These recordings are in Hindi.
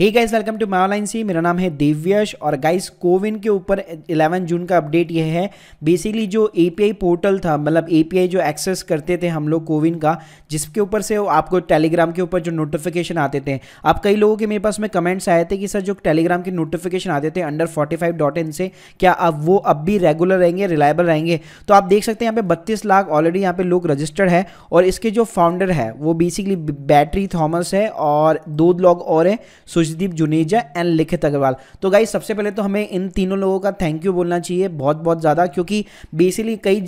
hey guys welcome to online C मेरा नाम है दिव्यश और गाइस कोविन के ऊपर 11 जून का अपडेट ये है बेसिकली जो एपीआई पोर्टल था मतलब एपीआई जो एक्सेस करते थे हम लोग कोविन का जिसके ऊपर से आपको टेलीग्राम के ऊपर जो नोटिफिकेशन आते थे आप कई लोगों के मेरे पास में कमेंट्स आए थे कि सर जो टेलीग्राम के नोटिफिकेशन आते थे अंडर फोर्टी से क्या अब वो अब भी रेगुलर रहेंगे रिलायबल रहेंगे तो आप देख सकते हैं यहाँ पे बत्तीस लाख ऑलरेडी यहाँ पे लोग रजिस्टर्ड है और इसके जो फाउंडर है वो बेसिकली बैटरी थॉमस है और दो लोग और है खुशदीप जुनेजा एंड लिखित अग्रवाल तो गाइज सबसे पहले तो हमें इन तीनों लोगों का थैंक यू बोलना चाहिए बहुत बहुत ज़्यादा क्योंकि बेसिकली कई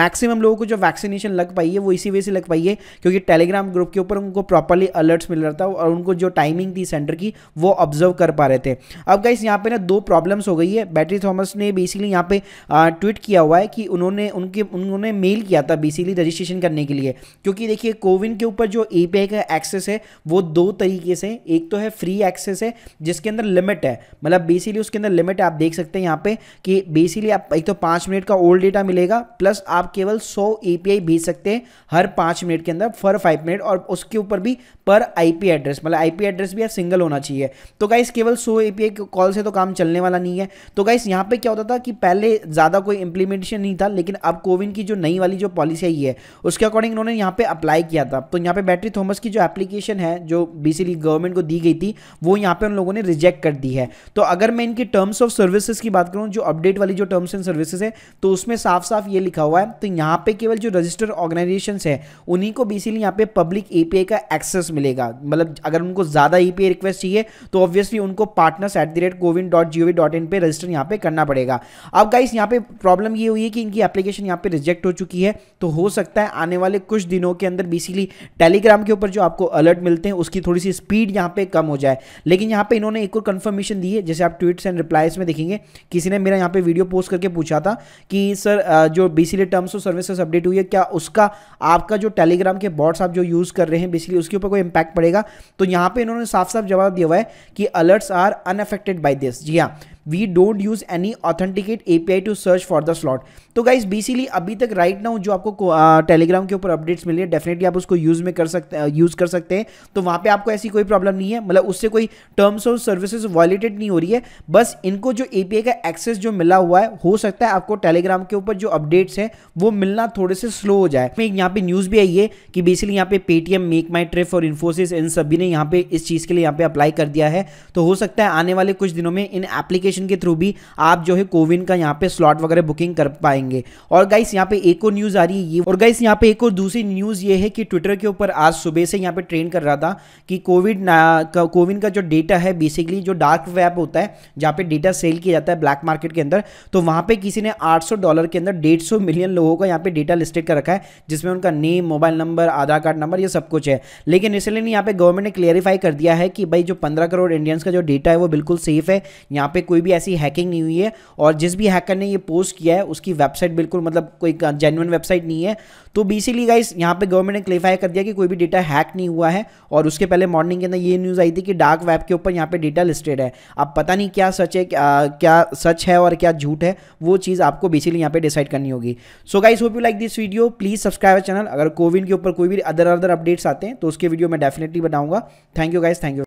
मैक्सिमम लोगों को जो वैक्सीनेशन लग पाई है वो इसी वजह से लग पाई है क्योंकि टेलीग्राम ग्रुप के ऊपर उनको प्रॉपरली अलर्ट्स मिल रहा था और उनको जो टाइमिंग थी सेंटर की वो ऑब्जर्व कर पा रहे थे अब गाइस यहाँ पे ना दो प्रॉब्लम्स हो गई है बैटरी थॉमस ने बेसिकली यहाँ पे ट्वीट किया हुआ है कि उन्होंने उनके उन्होंने मेल किया था बेसिकली रजिस्ट्रेशन करने के लिए क्योंकि देखिए कोविन के ऊपर जो ए का एक्सेस है वो दो तरीके से एक तो है फ्री एक्सेस एक्सेस है जिसके अंदर लिमिट है मतलब बेसिकली उसके अंदर लिमिट है आप देख सकते हैं यहाँ पे कि बेसिकली आप एक तो पाँच मिनट का ओल्ड डेटा मिलेगा प्लस आप केवल सौ ए भेज सकते हैं हर पाँच मिनट के अंदर फर फाइव मिनट और उसके ऊपर भी पर आई एड्रेस मतलब आई एड्रेस भी सिंगल होना चाहिए तो गाइस केवल सो एपीआई कॉल से तो काम चलने वाला नहीं है तो गाइस यहाँ पे क्या होता था कि पहले ज़्यादा कोई इंप्लीमेंटेशन नहीं था लेकिन अब कोविन की जो नई वाली जो पॉलिसी आई है उसके अकॉर्डिंग उन्होंने यहाँ पे अप्लाई किया था तो यहाँ पे बैटरी थॉमस की जो एप्लीकेशन है जो बेसिकली गवर्नमेंट को दी गई थी वो यहाँ पे उन लोगों ने रिजेक्ट कर दी है तो अगर मैं इनकी टर्म्स ऑफ सर्विसेज की बात करूँ जो अपडेट वाली जो टर्म्स एंड सर्विसेज है तो उसमें साफ साफ ये लिखा हुआ है तो यहाँ पे केवल जो रजिस्टर्ड ऑर्गेनाइजेशन है उन्हीं को बेसिकली यहाँ पे पब्लिक ए का एक्सेस मिलेगा मतलब अगर उनको ज़्यादा ई रिक्वेस्ट चाहिए तो ऑब्वियसली उनको partners at the rate CoWIN dot G O V dot in पर रजिस्टर यहाँ पे करना पड़ेगा अब गाइस यहाँ पे प्रॉब्लम ये हुई है कि इनकी एप्लीकेशन यहाँ पे रिजेक्ट हो चुकी है तो हो सकता है आने वाले कुछ दिनों के अंदर बेसिकली टेलीग्राम के ऊपर जो आपको अलर्ट मिलते हैं उसकी थोड़ी सी स्पीड यहाँ पे कम हो जाए लेकिन यहाँ पे इन्होंने एक और कंफर्मेशन दी है जैसे आप ट्वीट्स एंड रिप्लाइज में देखेंगे किसी ने मेरा यहाँ पे वीडियो पोस्ट करके पूछा था कि सर जो basically terms of services update हुई है क्या उसका आपका जो टेलीग्राम के बॉट्स आप जो यूज़ कर रहे हैं बेसिकली उसके ऊपर कोई इम्पैक्ट पड़ेगा तो यहाँ पर इन्होंने साफ साफ जवाब दिया हुआ है कि alerts are unaffected by this जी हाँ we don't use any authenticate API to search for the slot तो गाइज बेसिकली अभी तक राइट right नाउ जो आपको टेलीग्राम uh, के ऊपर अपडेट्स मिल रही है डेफिनेटली आप उसको यूज में कर सकते यूज कर सकते हैं तो वहां पे आपको ऐसी कोई प्रॉब्लम नहीं है मतलब उससे कोई टर्म्स और सर्विसेज वॉलेटेड नहीं हो रही है बस इनको जो एपीआई का एक्सेस जो मिला हुआ है हो सकता है आपको टेलीग्राम के ऊपर जो अपडेट्स हैं वो मिलना थोड़े से स्लो हो जाए यहाँ पे न्यूज़ भी आई है कि बेसिकली यहाँ पे पेटीएम मेक माई ट्रिप और इन्फोसिस इन सभी ने यहाँ पे इस चीज़ के लिए यहाँ पे अप्लाई कर दिया है तो हो सकता है आने वाले कुछ दिनों में इन एप्लीकेशन एप्लीकेशन के थ्रू भी आप जो है कोविन का यहाँ पे स्लॉट वगैरह बुकिंग कर पाएंगे और गाइस यहाँ पे एक और न्यूज़ आ रही है ये और गाइस यहाँ पे एक और दूसरी न्यूज़ ये है कि ट्विटर के ऊपर आज सुबह से यहाँ पे ट्रेन कर रहा था कि कोविड कोविन का जो डेटा है बेसिकली जो डार्क वेब होता है जहाँ पे डेटा सेल किया जाता है ब्लैक मार्केट के अंदर तो वहाँ पे किसी ने आठ डॉलर के अंदर डेढ़ मिलियन लोगों का यहाँ पे डेटा लिस्टेड कर रखा है जिसमें उनका name mobile number Aadhaar card number ये सब कुछ है लेकिन इसलिए नहीं यहाँ पे गवर्नमेंट ने क्लियरिफाई कर दिया है कि भाई जो पंद्रह करोड़ इंडियंस का जो डेटा है वो बिल्कुल सेफ है यहाँ पे कोई भी ऐसी हैकिंग नहीं हुई है और जिस भी हैकर ने ये पोस्ट किया है उसकी वेबसाइट बिल्कुल मतलब कोई जेनुअन वेबसाइट नहीं है तो बेसिकली गाइस यहाँ पे गवर्नमेंट ने क्लेरिफाई कर दिया कि कोई भी डेटा हैक नहीं हुआ है और उसके पहले मॉर्निंग के अंदर ये न्यूज़ आई थी कि डार्क वेब के ऊपर यहाँ पे डेटा लिस्टेड है अब पता नहीं क्या सच है क्या, सच है और क्या झूठ है वो चीज़ आपको बेसिकली यहाँ पे डिसाइड करनी होगी so guys hope you like this video please subscribe channel अगर कोविन के ऊपर कोई भी अदर अदर अपडेट्स आते हैं तो उसके वीडियो मैं डेफिनेटली बताऊँगा thank you guys thank you